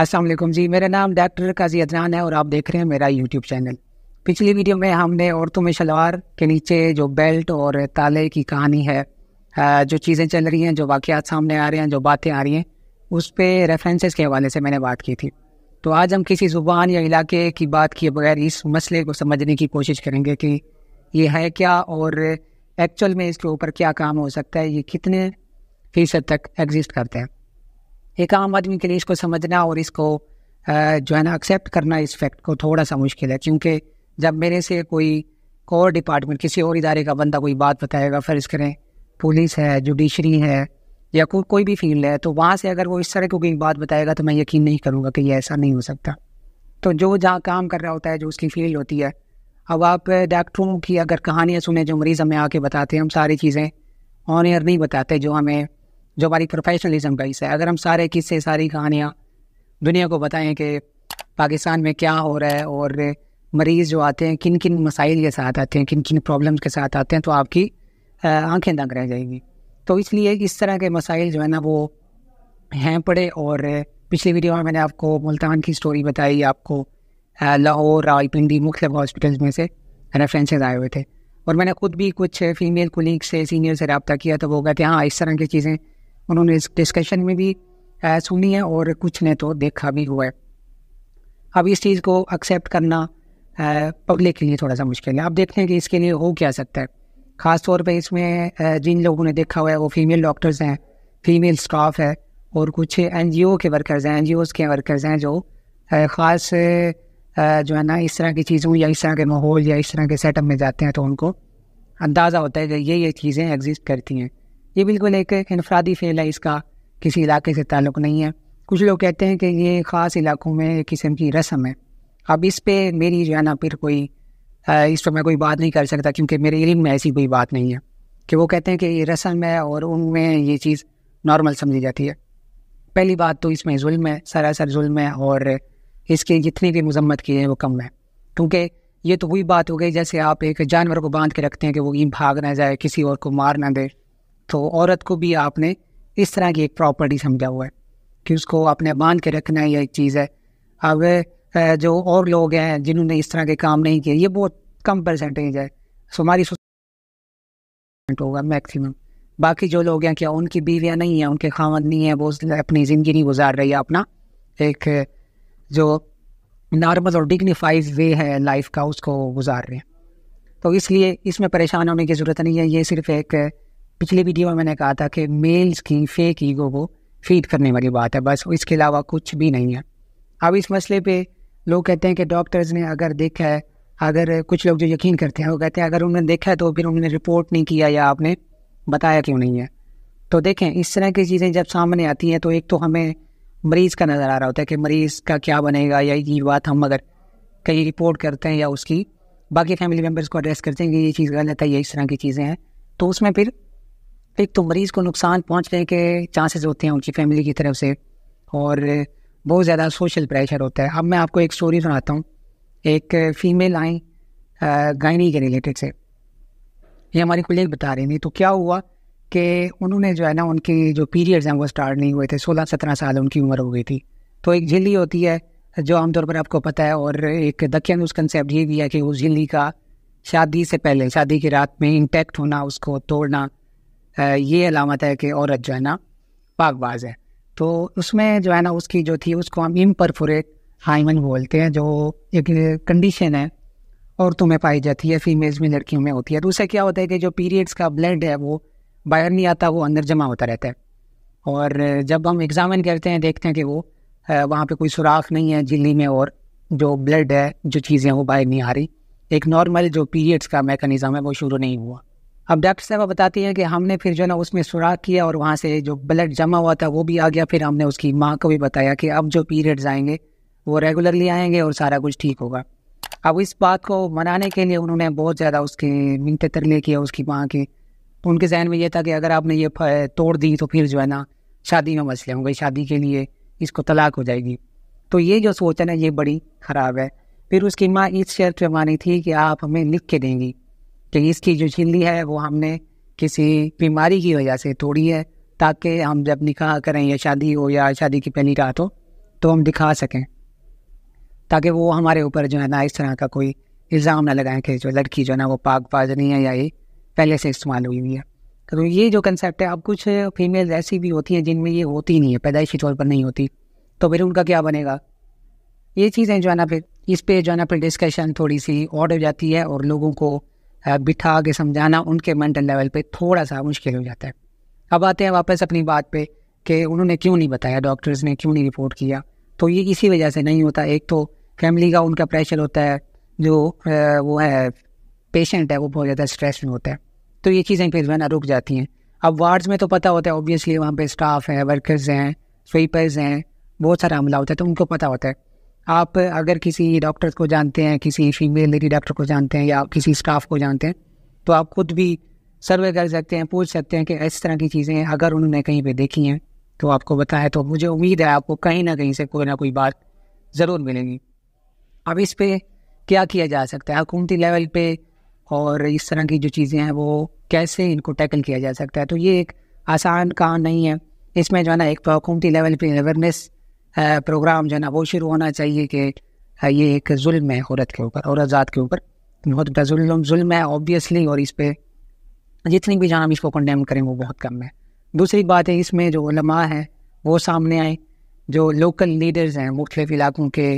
असलम जी मेरा नाम डॉक्टर काजी अदनान है और आप देख रहे हैं मेरा यूट्यूब चैनल पिछली वीडियो में हमने औरतों में शलवार के नीचे जो बेल्ट और ताले की कहानी है जो चीज़ें चल रही हैं जो वाक़ात सामने आ रहे हैं जो बातें आ रही हैं उस पर रेफरेंसेस के हवाले से मैंने बात की थी तो आज हम किसी ज़ुबान या इलाके की बात किए बगैर इस मसले को समझने की कोशिश करेंगे कि ये है क्या और एक्चुअल में इसके ऊपर क्या काम हो सकता है ये कितने फ़ीसद तक एग्जिस्ट करते हैं एक आम आदमी के लिए इसको समझना और इसको जो है ना एक्सेप्ट करना इस फैक्ट को थोड़ा सा मुश्किल है क्योंकि जब मेरे से कोई और डिपार्टमेंट किसी और इदारे का बंदा कोई बात बताएगा फर्ज करें पुलिस है जुडिशरी है या को, कोई भी फील्ड है तो वहाँ से अगर वो इस तरह की कोई बात बताएगा तो मैं यकीन नहीं करूँगा कि ये ऐसा नहीं हो सकता तो जो जहाँ काम कर रहा होता है जो उसकी फील्ड होती है अब आप डॉक्टरों की अगर कहानियाँ सुने जो मरीज़ हमें आके बताते हैं हम सारी चीज़ें ऑन एयर नहीं बताते जो हमें जो हमारी प्रोफेशनलिज्म का हिस्सा है अगर हम सारे किस्से सारी कहानियाँ दुनिया को बताएं कि पाकिस्तान में क्या हो रहा है और मरीज़ जो आते हैं किन किन मसाइल के साथ आते हैं किन किन प्रॉब्लम्स के साथ आते हैं तो आपकी आंखें दंग रह जाएंगी तो इसलिए इस तरह के मसाइल जो है ना वो हैं पड़े और पिछली वीडियो में मैंने आपको मुल्तान की स्टोरी बताई आपको लाहौर रावलपिंडी मुख्तलिफ हॉस्पिटल्स में से रेफरेंसेज आए हुए थे और मैंने खुद भी कुछ फ़ीमेल कुलीग से सीनियर से रबता किया तो वो कहते हैं हाँ इस तरह की चीज़ें उन्होंने इस डिस्कशन में भी सुनी है और कुछ ने तो देखा भी हुआ है अब इस चीज़ को एक्सेप्ट करना पब्लिक के लिए थोड़ा सा मुश्किल है अब देखते हैं कि इसके लिए हो क्या सकता है ख़ास तौर पर इसमें जिन लोगों ने देखा हुआ है वो फीमेल डॉक्टर्स हैं फीमेल स्टाफ है और कुछ एन के वर्कर्स हैं एन के वर्कर्स हैं जो ख़ास जो है ना इस तरह की चीज़ों या इस तरह के माहौल या इस तरह के सेटअप में जाते हैं तो उनको अंदाज़ा होता है कि ये ये चीज़ें एग्जिस्ट करती हैं ये बिल्कुल एक इनफरादी फेल है इसका किसी इलाके से ताल्लुक़ नहीं है कुछ लोग कहते हैं कि ये ख़ास इलाकों में एक किस्म की रस्म है अब इस पर मेरी जो है ना फिर कोई इस पर मैं कोई बात नहीं कर सकता क्योंकि मेरे इलम में ऐसी कोई बात नहीं है कि वो कहते हैं कि ये रस्म है और उनमें ये चीज़ नॉर्मल समझी जाती है पहली बात तो इसमें जुल्म है सरासर जुल्म है और इसके जितनी भी मजम्मत की है वो कम है क्योंकि ये तो वही बात हो गई जैसे आप एक जानवर को बांध के रखते हैं कि वो भाग ना जाए किसी और को मार ना दे तो औरत को भी आपने इस तरह की एक प्रॉपर्टी समझा हुआ है कि उसको आपने बांध के रखना यह एक चीज़ है अब जो और लोग हैं जिन्होंने इस तरह के काम नहीं किए ये बहुत कम परसेंटेज है सो हमारी तो होगा मैक्सिमम बाकी जो लोग हैं क्या उनकी बीवियाँ नहीं हैं उनके खामद नहीं है वो अपनी ज़िंदगी नहीं गुजार रही है अपना एक जो नॉर्मल और डिग्निफाइज वे है लाइफ का उसको गुजार रहे हैं तो इसलिए इसमें परेशान होने की ज़रूरत नहीं है ये सिर्फ एक पिछले वीडियो में मैंने कहा था कि मेल्स की फेक ईगो को फीड करने वाली बात है बस इसके अलावा कुछ भी नहीं है अब इस मसले पे लोग कहते हैं कि डॉक्टर्स ने अगर देखा है अगर कुछ लोग जो यकीन करते हैं वो कहते हैं अगर उन्होंने देखा है तो फिर उन्होंने रिपोर्ट नहीं किया या आपने बताया क्यों नहीं है तो देखें इस तरह की चीज़ें जब सामने आती हैं तो एक तो हमें मरीज़ का नज़र आ रहा होता है कि मरीज़ का क्या बनेगा या ये बात हम अगर कहीं रिपोर्ट करते हैं या उसकी बाकी फैमिली मेम्बर्स को एड्रेस करते हैं कि ये चीज़ गलत है या इस तरह की चीज़ें हैं तो उसमें फिर एक तो मरीज़ को नुकसान पहुंचने के चांसेस होते हैं उनकी फैमिली की तरफ से और बहुत ज़्यादा सोशल प्रेशर होता है अब मैं आपको एक स्टोरी सुनाता हूँ एक फ़ीमेल आई गायनी के रिलेटेड से ये हमारी कुलीग बता रही थी तो क्या हुआ कि उन्होंने जो है ना उनके जो पीरियड्स हैं वो स्टार्ट नहीं हुए थे सोलह सत्रह साल उनकी उम्र हो गई थी तो एक झिल्ली होती है जो आमतौर पर आपको पता है और एक उस कंसेप्ट ये भी है कि उस झिल्ली का शादी से पहले शादी की रात में इंटैक्ट होना उसको तोड़ना ये अलामत है कि औरत जो है ना पाकबाज है तो उसमें जो है ना उसकी जो थी उसको हम इम्परफोरेट हाइमन बोलते हैं जो एक कंडीशन है औरतों में पाई जाती है फीमेल्स में लड़कियों में होती है तो उससे क्या होता है कि जो पीरियड्स का ब्लड है वो बाहर नहीं आता वो अंदर जमा होता रहता है और जब हम एग्ज़ामिन करते हैं देखते हैं कि वो वहाँ पे कोई सुराख नहीं है झिल्ली में और जो ब्लड है जो चीज़ें वो बाहर नहीं आ रही एक नॉर्मल जो पीरियड्स का मेकनिज़म है वो शुरू नहीं हुआ अब डॉक्टर साहब बताती हैं कि हमने फिर जो ना उसमें सुराख किया और वहाँ से जो ब्लड जमा हुआ था वो भी आ गया फिर हमने उसकी माँ को भी बताया कि अब जो पीरियड्स आएंगे वो रेगुलरली आएंगे और सारा कुछ ठीक होगा अब इस बात को मनाने के लिए उन्होंने बहुत ज़्यादा उसके मिनते तरले किया उसकी माँ के उनके जहन में ये था कि अगर आपने ये तोड़ दी तो फिर जो है ना शादी में मसले होंगे शादी के लिए इसको तलाक हो जाएगी तो ये जो सोच है ना ये बड़ी ख़राब है फिर उसकी माँ इस शर्त पर मानी थी कि आप हमें लिख के देंगी कि इसकी जो झिल्ली है वो हमने किसी बीमारी की वजह से तोड़ी है ताकि हम जब निकाह करें या शादी हो या शादी की पहली रात हो तो हम दिखा सकें ताकि वो हमारे ऊपर जो है ना इस तरह का कोई इल्ज़ाम ना लगाएं कि जो लड़की जो है ना वो पाक पाज नहीं है या ये पहले से इस्तेमाल हुई हुई है तो ये जो कंसेप्ट है अब कुछ फीमेल ऐसी भी होती हैं जिनमें ये होती नहीं है पैदाइशी तौर पर नहीं होती तो फिर उनका क्या बनेगा ये चीज़ें जो है ना फिर इस पर जो है ना फिर डिस्कशन थोड़ी सी और हो जाती है और लोगों को बिठा के समझाना उनके मेंटल लेवल पे थोड़ा सा मुश्किल हो जाता है अब आते हैं वापस अपनी बात पे कि उन्होंने क्यों नहीं बताया डॉक्टर्स ने क्यों नहीं रिपोर्ट किया तो ये इसी वजह से नहीं होता एक तो फैमिली का उनका प्रेशर होता है जो वो है पेशेंट है वो बहुत ज़्यादा स्ट्रेस में होता है तो ये चीज़ें फिर वरना रुक जाती हैं अब वार्ड्स में तो पता होता है ऑब्वियसली वहाँ पे स्टाफ है वर्कर्स हैं स्वीपर्स हैं बहुत सारा हमला होता है तो उनको पता होता है आप अगर किसी डॉक्टर को जानते हैं किसी फीमेल लेडी डॉक्टर को जानते हैं या किसी स्टाफ को जानते हैं तो आप खुद भी सर्वे कर सकते हैं पूछ सकते हैं कि इस तरह की चीज़ें अगर उन्होंने कहीं पर देखी हैं तो आपको बताया तो मुझे उम्मीद है आपको कहीं ना कहीं से कोई ना कोई बात ज़रूर मिलेगी अब इस पर क्या किया जा सकता है हुकूमती लेवल पर और इस तरह की जो चीज़ें हैं वो कैसे इनको टैकल किया जा सकता है तो ये एक आसान काम नहीं है इसमें जो है ना एक तो हुकूमती लेवल पर अवेयरनेस प्रोग्राम जो है ना वो शुरू होना चाहिए कि ये एक जुल्म है औरत के ऊपर औरत ज़ात के ऊपर बहुत बड़ा जुल्म है ऑब्वियसली और इस पर जितनी भी जान इसको कंडेम करें वो बहुत कम है दूसरी बात है इसमें जो लमा हैं वो सामने आए जो लोकल लीडर्स हैं मुख्तलिफ इलाकों के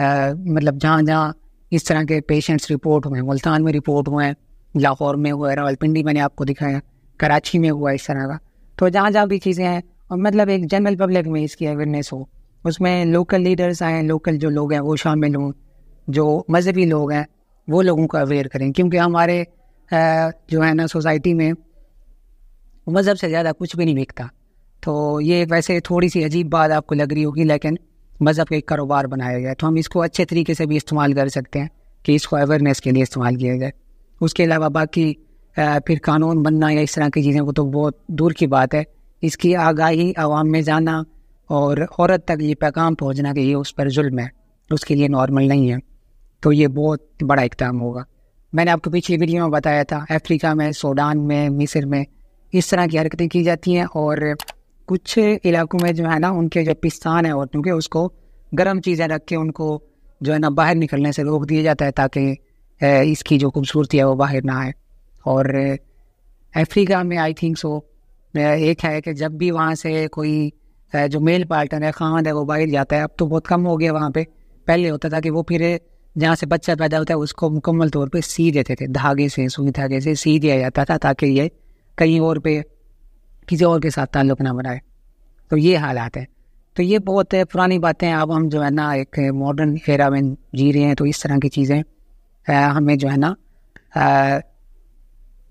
आ, मतलब जहाँ जहाँ इस तरह के पेशेंट्स रिपोर्ट हुए हैं मुल्तान में रिपोर्ट हुए हैं लाहौर में हुआ है रावलपिंडी मैंने आपको दिखाया कराची में हुआ इस तरह का तो जहाँ जहाँ भी चीज़ें हैं और मतलब एक जनरल पब्लिक में इसकी अवेयरनेस हो उसमें लोकल लीडर्स आए लोकल जो लोग हैं वो शामिल हों जो मजहबी लोग हैं वो लोगों को अवेयर करें क्योंकि हमारे जो है ना सोसाइटी में मज़हब से ज़्यादा कुछ भी नहीं बिकता तो ये वैसे थोड़ी सी अजीब बात आपको लग रही होगी लेकिन मज़हब का एक कारोबार बनाया गया तो हम इसको अच्छे तरीके से भी इस्तेमाल कर सकते हैं कि इसको अवेयरनेस के लिए इस्तेमाल किया जाए उसके अलावा बाकी फिर कानून बनना या इस तरह की चीज़ें वो तो बहुत दूर की बात है इसकी आगाही आवाम में जाना और औरत तक ये पैगाम पहुँचना कि ये उस पर जुल्म है उसके लिए नॉर्मल नहीं है तो ये बहुत बड़ा इकदाम होगा मैंने आपको पिछली वीडियो में बताया था अफ्रीका में सूडान में मिस्र में इस तरह की हरकतें की जाती हैं और कुछ इलाकों में जो है ना उनके जो पिस्तान है औरतों के उसको गर्म चीज़ें रख के उनको जो है ना बाहर निकलने से रोक दिया जाता है ताकि इसकी जो खूबसूरती है वो बाहर ना आए और अफ्रीका में आई थिंक सो एक है कि जब भी वहाँ से कोई जो मेल पार्टनर है खान है वो बाहर जाता है अब तो बहुत कम हो गया वहाँ पे पहले होता था कि वो फिर जहाँ से बच्चा पैदा होता है उसको मुकम्मल तौर पे सी देते थे धागे से सुई धागे से सी दिया जाता था ताकि ये कहीं और पे किसी और के साथ ताल्लुक ना बनाए तो ये हालात है तो ये बहुत पुरानी बातें अब हम जो है ना एक मॉडर्न हेरा में जी रहे हैं तो इस तरह की चीज़ें हमें जो है ना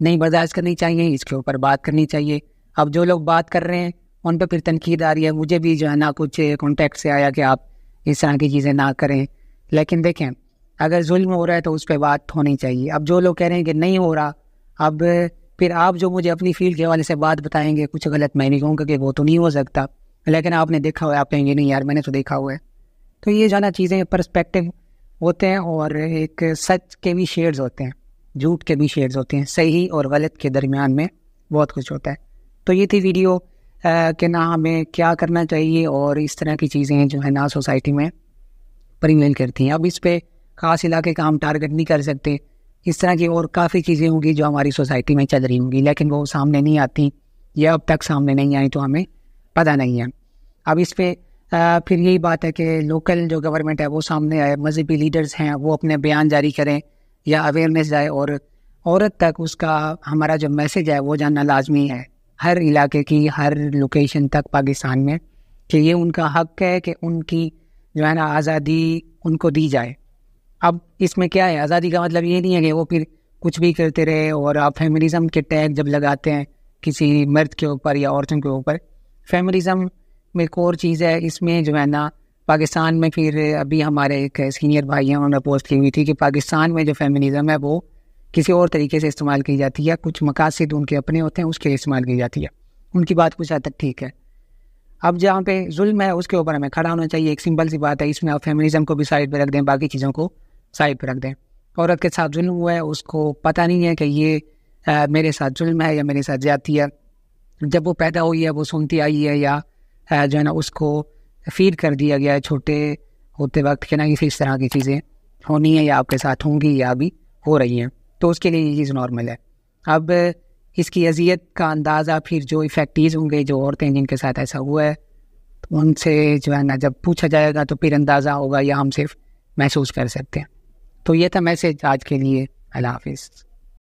नहीं बर्दाश्त करनी चाहिए इसके ऊपर बात करनी चाहिए अब जो लोग बात कर रहे हैं उन पर फिर तनकीद आ रही है मुझे भी जो है ना कुछ कॉन्टेक्ट से आया कि आप इस तरह की चीज़ें ना करें लेकिन देखें अगर जुल्म हो रहा है तो उस पर बात होनी चाहिए अब जो लोग कह रहे हैं कि नहीं हो रहा अब फिर आप जो मुझे अपनी फील्ड के हवाले से बात बताएंगे कुछ गलत मैं नहीं कहूँगा कि वो तो नहीं हो सकता लेकिन आपने देखा हुआ है आप कहेंगे नहीं यार मैंने तो देखा हुआ है तो ये जाना चीज़ें परस्पेक्टिव होते हैं और एक सच के भी शेड्स होते हैं झूठ के भी शेड्स होते हैं सही और गलत के दरमियान में बहुत कुछ होता है तो ये थी वीडियो कि ना हमें क्या करना चाहिए और इस तरह की चीज़ें जो है ना सोसाइटी में परिवेल करती हैं अब इस पर ख़ास इलाके का हम टारगेट नहीं कर सकते इस तरह की और काफ़ी चीज़ें होंगी जो हमारी सोसाइटी में चल रही होंगी लेकिन वो सामने नहीं आती या अब तक सामने नहीं आई तो हमें पता नहीं है अब इस पर फिर यही बात है कि लोकल जो गवर्नमेंट है वो सामने आए मजहबी लीडर्स हैं वो अपने बयान जारी करें या अवेयरनेस जाए और औरत तक उसका हमारा जो मैसेज है वो जानना लाजमी है हर इलाके की हर लोकेशन तक पाकिस्तान में कि ये उनका हक है कि उनकी जो है ना आज़ादी उनको दी जाए अब इसमें क्या है आज़ादी का मतलब ये नहीं है कि वो फिर कुछ भी करते रहे और आप फेमिनिज़म के टैग जब लगाते हैं किसी मर्द के ऊपर या औरतों के ऊपर फेमिलिज़म में एक और चीज़ है इसमें जो है ना पाकिस्तान में फिर अभी हमारे एक सीनियर भाई हैं उन्होंने पोस्ट की हुई थी कि पाकिस्तान में जो फेमिनिज़म है वो किसी और तरीके से इस्तेमाल की जाती है कुछ मकासद उनके अपने होते हैं उसके लिए इस्तेमाल की जाती है उनकी बात कुछ हद तक ठीक है अब जहाँ पे जुल्म है उसके ऊपर हमें खड़ा होना चाहिए एक सिंपल सी बात है इसमें आप फेमिनिज़म को भी साइड पर रख दें बाकी चीज़ों को साइड पर रख दें औरत के साथ जुल्म हुआ है उसको पता नहीं है कि ये आ, मेरे साथ जुल्म है या मेरे साथ जाती है जब वो पैदा हुई है वो सुनती आई है या आ, जो है ना उसको फीड कर दिया गया है छोटे होते वक्त कि ना इस तरह की चीज़ें होनी है या आपके साथ होंगी या अभी हो रही हैं तो उसके लिए ये चीज़ नॉर्मल है अब इसकी अजियत का अंदाज़ा फिर जो इफेक्टीज़ होंगे जो औरतें जिनके साथ ऐसा हुआ है तो उनसे जो है ना जब पूछा जाएगा तो फिर अंदाज़ा होगा या हम सिर्फ महसूस कर सकते हैं तो ये था मैसेज आज के लिए अल्लाह हाफिज़